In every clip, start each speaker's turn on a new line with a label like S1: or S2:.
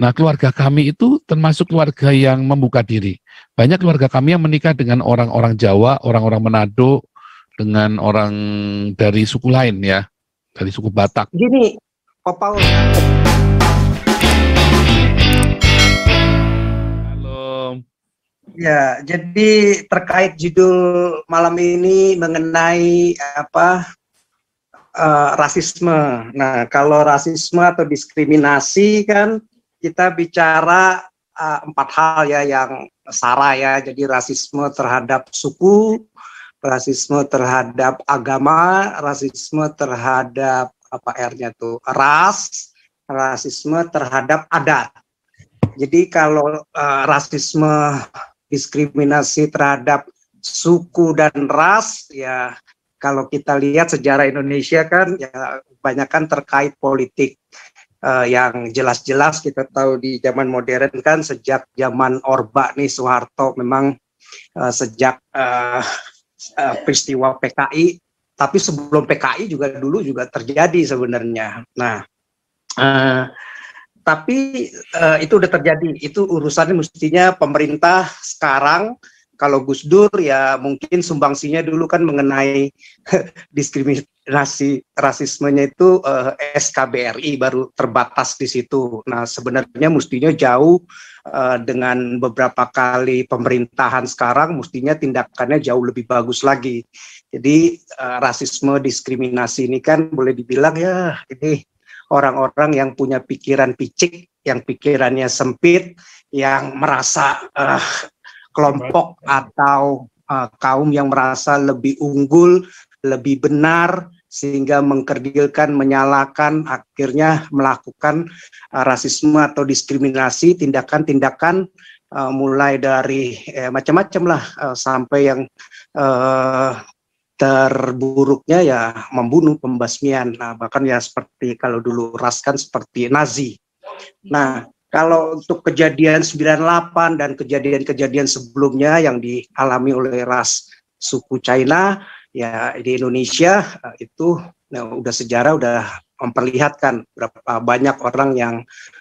S1: Nah, keluarga kami itu termasuk keluarga yang membuka diri. Banyak keluarga kami yang menikah dengan orang-orang Jawa, orang-orang Manado, dengan orang dari suku lain ya, dari suku Batak. Gini, Papa. Halo.
S2: Ya, jadi terkait judul malam ini mengenai apa uh, rasisme. Nah, kalau rasisme atau diskriminasi kan kita bicara uh, empat hal ya yang sara ya, jadi rasisme terhadap suku, rasisme terhadap agama, rasisme terhadap apa R-nya tuh ras, rasisme terhadap adat. Jadi kalau uh, rasisme diskriminasi terhadap suku dan ras ya kalau kita lihat sejarah Indonesia kan ya banyak kan terkait politik uh, yang jelas-jelas kita tahu di zaman modern kan sejak zaman Orba nih Soeharto memang uh, sejak uh, uh, peristiwa PKI tapi sebelum PKI juga dulu juga terjadi sebenarnya. Nah, uh, tapi uh, itu udah terjadi. Itu urusannya mestinya pemerintah sekarang kalau Gus Dur ya mungkin sumbangsinya dulu kan mengenai diskriminasi rasi rasismenya itu eh, SKBRI baru terbatas di situ. Nah, sebenarnya mestinya jauh eh, dengan beberapa kali pemerintahan sekarang mestinya tindakannya jauh lebih bagus lagi. Jadi eh, rasisme diskriminasi ini kan boleh dibilang ya ini orang-orang yang punya pikiran picik, yang pikirannya sempit, yang merasa eh, kelompok atau uh, kaum yang merasa lebih unggul lebih benar sehingga mengkerdilkan, menyalahkan akhirnya melakukan uh, rasisme atau diskriminasi, tindakan-tindakan uh, mulai dari eh, macam-macam lah uh, sampai yang uh, terburuknya ya membunuh, pembasmian, nah, bahkan ya seperti kalau dulu ras kan seperti Nazi. Nah, kalau untuk kejadian 98 dan kejadian-kejadian sebelumnya yang dialami oleh ras suku China ya di Indonesia eh, itu ya, udah sejarah udah memperlihatkan berapa banyak orang yang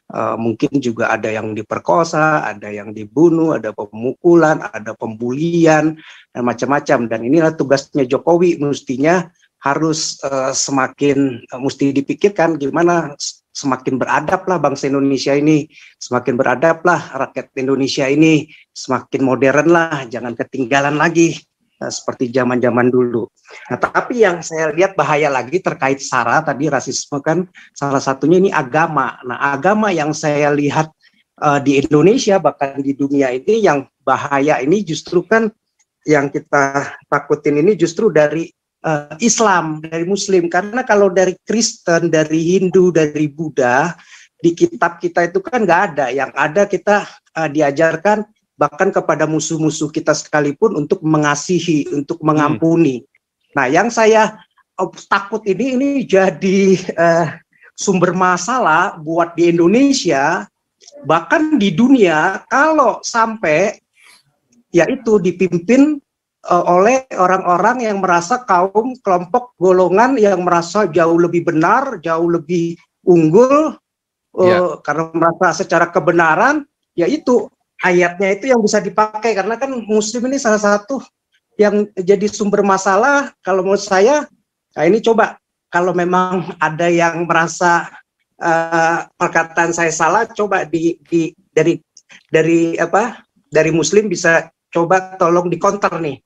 S2: uh, mungkin juga ada yang diperkosa, ada yang dibunuh, ada pemukulan, ada pembulian dan macam-macam dan inilah tugasnya Jokowi mestinya harus uh, semakin uh, mesti dipikirkan gimana semakin beradablah bangsa Indonesia ini, semakin beradablah rakyat Indonesia ini, semakin modernlah, jangan ketinggalan lagi Eh, seperti zaman-zaman dulu. Nah, tapi yang saya lihat bahaya lagi terkait SARA tadi rasisme kan salah satunya ini agama. Nah, agama yang saya lihat uh, di Indonesia bahkan di dunia ini yang bahaya ini justru kan yang kita takutin ini justru dari uh, Islam, dari muslim karena kalau dari Kristen, dari Hindu, dari Buddha di kitab kita itu kan nggak ada. Yang ada kita uh, diajarkan bahkan kepada musuh-musuh kita sekalipun untuk mengasihi, untuk mengampuni. Hmm. Nah, yang saya eh, takut ini ini jadi uh, sumber masalah buat di Indonesia bahkan di dunia kalau sampai yaitu dipimpin uh, oleh orang-orang yang merasa kaum kelompok golongan yang merasa jauh lebih benar, jauh lebih unggul uh, ya. yeah. karena merasa secara kebenaran yaitu ayatnya itu yang bisa dipakai karena kan muslim ini salah satu yang jadi sumber masalah kalau menurut saya nah ini coba kalau memang ada yang merasa uh, perkataan saya salah coba di, di dari dari apa dari muslim bisa coba tolong dikonter nih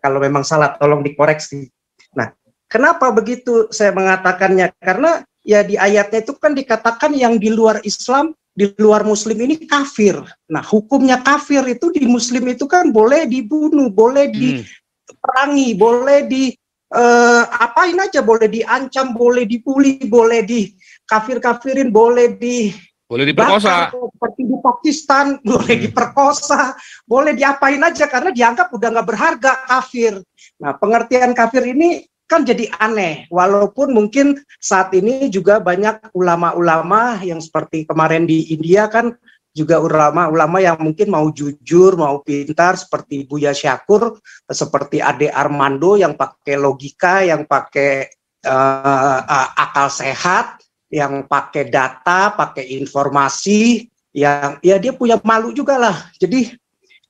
S2: kalau memang salah tolong dikoreksi nah kenapa begitu saya mengatakannya karena ya di ayatnya itu kan dikatakan yang di luar Islam di luar muslim ini kafir. Nah, hukumnya kafir itu di muslim itu kan boleh dibunuh, boleh hmm. diperangi, boleh di uh, apain aja, boleh diancam, boleh dipuli, boleh di kafir-kafirin, boleh di boleh diperkosa. seperti di Pakistan, boleh hmm. diperkosa, boleh diapain aja karena dianggap udah nggak berharga kafir. Nah, pengertian kafir ini kan jadi aneh walaupun mungkin saat ini juga banyak ulama-ulama yang seperti kemarin di India kan juga ulama-ulama yang mungkin mau jujur, mau pintar seperti Buya Syakur, seperti Ade Armando yang pakai logika, yang pakai uh, akal sehat, yang pakai data, pakai informasi, yang ya dia punya malu juga lah. Jadi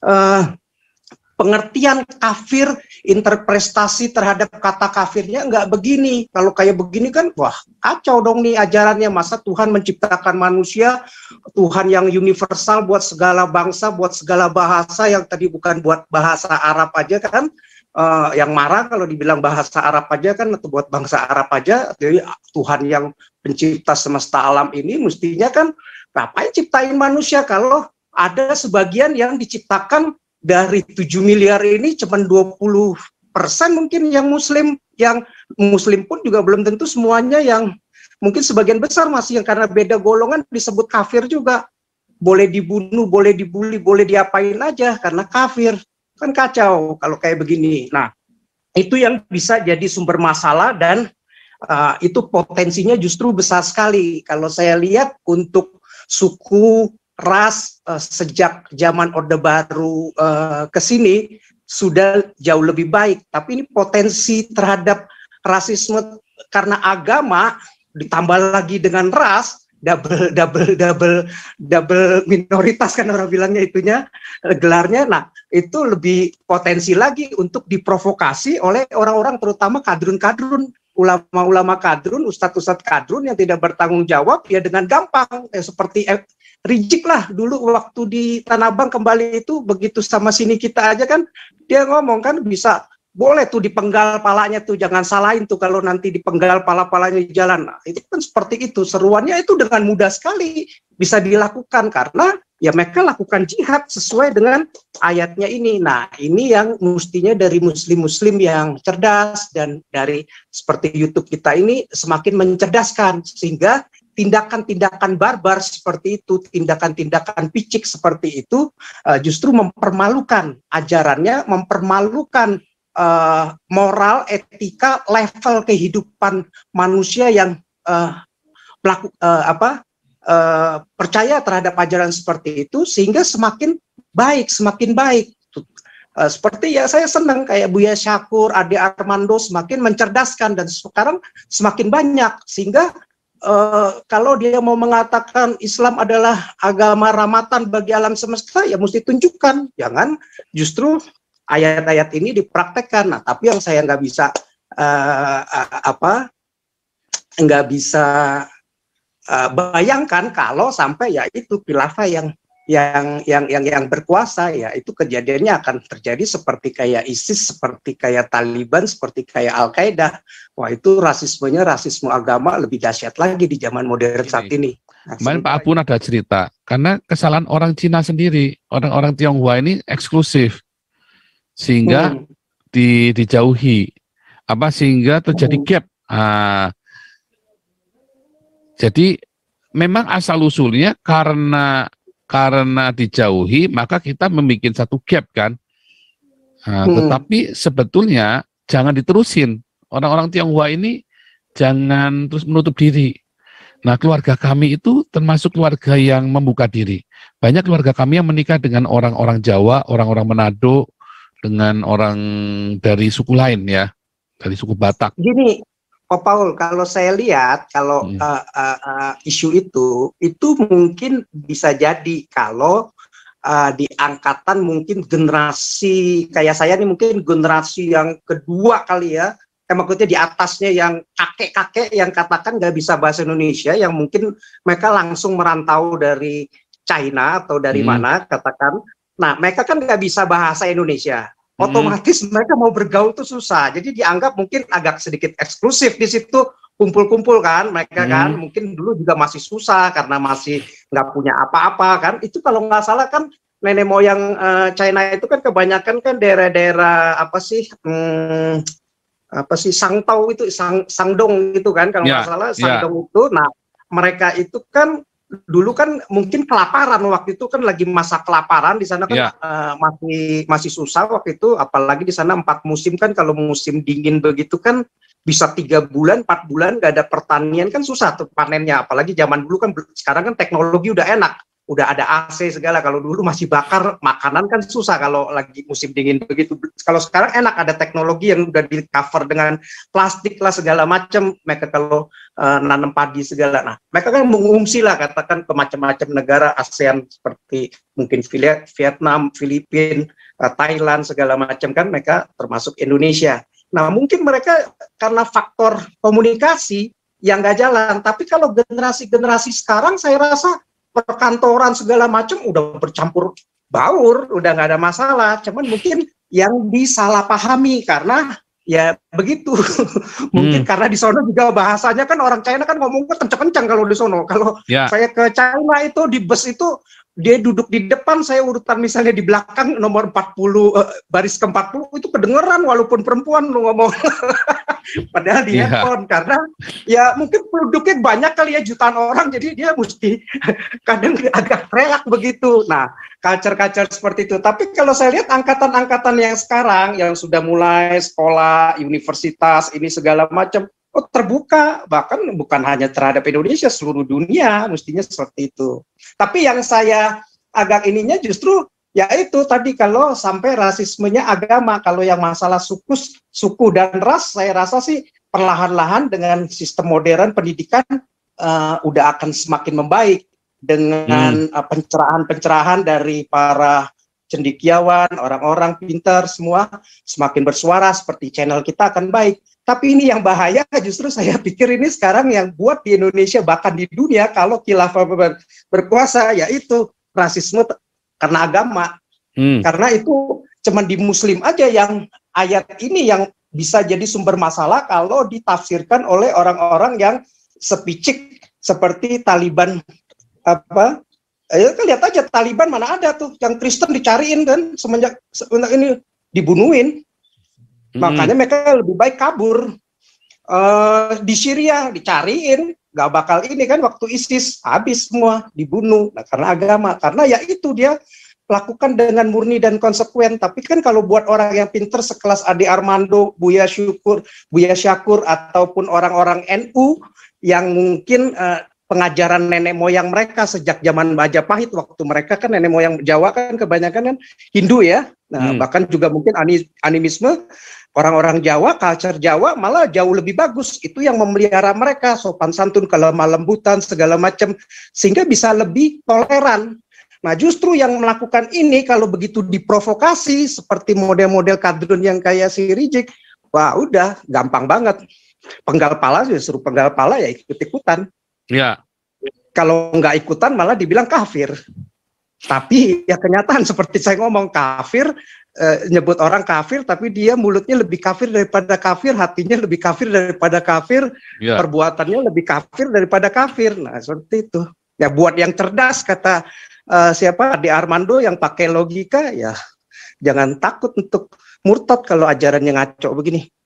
S2: uh, pengertian kafir, interpretasi terhadap kata kafirnya nggak begini. Kalau kayak begini kan, wah kacau dong nih ajarannya. Masa Tuhan menciptakan manusia, Tuhan yang universal buat segala bangsa, buat segala bahasa yang tadi bukan buat bahasa Arab aja kan, uh, yang marah kalau dibilang bahasa Arab aja kan atau buat bangsa Arab aja jadi Tuhan yang pencipta semesta alam ini mestinya kan ngapain ciptain manusia kalau ada sebagian yang diciptakan dari 7 miliar ini cuma 20 persen mungkin yang muslim yang muslim pun juga belum tentu semuanya yang mungkin sebagian besar masih yang karena beda golongan disebut kafir juga boleh dibunuh boleh dibully boleh diapain aja karena kafir kan kacau kalau kayak begini nah itu yang bisa jadi sumber masalah dan uh, itu potensinya justru besar sekali kalau saya lihat untuk suku ras uh, sejak zaman Orde Baru uh, ke sini sudah jauh lebih baik. Tapi ini potensi terhadap rasisme karena agama ditambah lagi dengan ras double double double double minoritas kan orang bilangnya itunya eh, gelarnya nah itu lebih potensi lagi untuk diprovokasi oleh orang-orang terutama kadrun-kadrun ulama-ulama kadrun ustadz-ustadz kadrun yang tidak bertanggung jawab ya dengan gampang ya, seperti Rijik lah dulu waktu di Tanah Abang kembali itu begitu sama sini kita aja kan dia ngomong kan bisa boleh tuh dipenggal palanya tuh jangan salahin tuh kalau nanti dipenggal pala-palanya di jalan nah, itu kan seperti itu seruannya itu dengan mudah sekali bisa dilakukan karena ya mereka lakukan jihad sesuai dengan ayatnya ini nah ini yang mestinya dari muslim-muslim yang cerdas dan dari seperti YouTube kita ini semakin mencerdaskan sehingga tindakan-tindakan barbar seperti itu, tindakan-tindakan picik seperti itu uh, justru mempermalukan ajarannya, mempermalukan uh, moral, etika, level kehidupan manusia yang uh, eh, pelaku uh, apa uh, percaya terhadap ajaran seperti itu sehingga semakin baik, semakin baik. seperti ya saya senang kayak Buya Syakur, Ade Armando semakin mencerdaskan dan sekarang semakin banyak sehingga Eh, kalau dia mau mengatakan Islam adalah agama ramatan bagi alam semesta, ya mesti tunjukkan, jangan ya justru ayat-ayat ini dipraktekkan. Nah, tapi yang saya nggak bisa uh, apa, nggak bisa uh, bayangkan kalau sampai ya itu pilafah yang yang yang yang yang berkuasa ya itu kejadiannya akan terjadi seperti kayak ISIS, seperti kayak Taliban, seperti kayak Al Qaeda. Wah itu rasismenya rasisme agama lebih dahsyat lagi di zaman modern saat ini.
S1: Nah, Pak Apun ada cerita karena kesalahan orang Cina sendiri, orang-orang Tionghoa ini eksklusif sehingga hmm. di, dijauhi apa sehingga terjadi hmm. gap. Nah, jadi memang asal usulnya karena karena dijauhi maka kita membuat satu gap kan nah, hmm. tetapi sebetulnya jangan diterusin orang-orang Tionghoa ini jangan terus menutup diri nah keluarga kami itu termasuk keluarga yang membuka diri banyak keluarga kami yang menikah dengan orang-orang Jawa orang-orang Manado dengan orang dari suku lain ya dari suku Batak. Gini,
S2: Pak oh, Paul, kalau saya lihat kalau hmm. uh, uh, uh, isu itu itu mungkin bisa jadi kalau uh, di angkatan mungkin generasi kayak saya nih mungkin generasi yang kedua kali ya, eh, maksudnya di atasnya yang kakek-kakek yang katakan nggak bisa bahasa Indonesia, yang mungkin mereka langsung merantau dari China atau dari hmm. mana katakan. Nah, mereka kan nggak bisa bahasa Indonesia. Hmm. otomatis hmm. mereka mau bergaul itu susah. Jadi dianggap mungkin agak sedikit eksklusif di situ kumpul-kumpul kan mereka hmm. kan mungkin dulu juga masih susah karena masih nggak punya apa-apa kan. Itu kalau nggak salah kan nenek moyang uh, China itu kan kebanyakan kan daerah-daerah apa sih hmm, apa sih Sangtau itu Sang Sangdong itu kan kalau nggak ya, salah ya. Sangdong yeah. itu. Nah mereka itu kan dulu kan mungkin kelaparan waktu itu kan lagi masa kelaparan di sana kan yeah. Iya. uh, masih masih susah waktu itu apalagi di sana empat musim kan kalau musim dingin begitu kan bisa tiga bulan empat bulan nggak ada pertanian kan susah tuh panennya apalagi zaman dulu kan sekarang kan teknologi udah enak udah ada AC segala. Kalau dulu masih bakar makanan kan susah kalau lagi musim dingin begitu. Kalau sekarang enak ada teknologi yang udah di cover dengan plastik lah segala macam. Mereka kalau uh, nanam padi segala. Nah, mereka kan mengungsi lah katakan ke macam-macam negara ASEAN seperti mungkin Vietnam, Filipina, uh, eh, Thailand segala macam kan mereka termasuk Indonesia. Nah, mungkin mereka karena faktor komunikasi yang nggak jalan. Tapi kalau generasi-generasi sekarang saya rasa perkantoran segala macam udah bercampur baur, udah nggak ada masalah. Cuman mungkin yang disalahpahami karena ya begitu. mungkin hmm. karena di sono juga bahasanya kan orang China kan ngomongnya kenceng-kenceng kalau di sono. Kalau yeah. saya ke China itu di bus itu dia duduk di depan saya urutan misalnya di belakang nomor 40 eh, baris ke 40 itu kedengeran walaupun perempuan lu ngomong. padahal di yeah. handphone karena ya mungkin produknya banyak kali ya jutaan orang jadi dia mesti kadang agak relak begitu nah culture-culture seperti itu tapi kalau saya lihat angkatan-angkatan yang sekarang yang sudah mulai sekolah universitas ini segala macam oh, terbuka bahkan bukan hanya terhadap Indonesia seluruh dunia mestinya seperti itu tapi yang saya agak ininya justru Ya itu tadi kalau sampai rasismenya agama, kalau yang masalah suku, suku dan ras, saya rasa sih perlahan-lahan dengan sistem modern pendidikan uh, udah akan semakin membaik dengan hmm. Eh, pencerahan-pencerahan hmm. dari para cendikiawan, orang-orang pinter semua semakin bersuara seperti channel kita akan baik. Tapi ini yang bahaya justru saya pikir ini sekarang yang buat di Indonesia bahkan di dunia kalau khilafah berkuasa yaitu rasisme karena agama. Hmm. Karena itu cuman di muslim aja yang ayat ini yang bisa jadi sumber masalah kalau ditafsirkan oleh orang-orang yang sepicik seperti Taliban apa ya kan lihat aja Taliban mana ada tuh yang Kristen dicariin kan semenjak semenjak ini dibunuhin hmm. makanya mereka lebih baik kabur uh, di Syria dicariin nggak bakal ini kan waktu ISIS habis semua dibunuh nah, karena agama karena ya itu dia lakukan dengan murni dan konsekuen tapi kan kalau buat orang yang pinter sekelas Ade Armando, Buya Syukur, Buya Syakur ataupun orang-orang NU yang mungkin uh, pengajaran nenek moyang mereka sejak zaman Majapahit waktu mereka kan nenek moyang Jawa kan kebanyakan kan Hindu ya. Nah, hmm. bahkan juga mungkin animisme orang-orang Jawa, culture Jawa malah jauh lebih bagus. Itu yang memelihara mereka sopan santun, kelemah lembutan segala macam sehingga bisa lebih toleran. Nah, justru yang melakukan ini kalau begitu diprovokasi seperti model-model kadrun yang kayak si Rijik, wah udah gampang banget. Penggal pala suruh penggal pala ya ikut-ikutan. Ya. Kalau nggak ikutan malah dibilang kafir. Tapi ya kenyataan seperti saya ngomong kafir, e, nyebut orang kafir, tapi dia mulutnya lebih kafir daripada kafir, hatinya lebih kafir daripada kafir, ya. perbuatannya lebih kafir daripada kafir. Nah seperti itu. Ya buat yang cerdas kata e, siapa di Armando yang pakai logika ya jangan takut untuk murtad kalau ajarannya ngaco begini.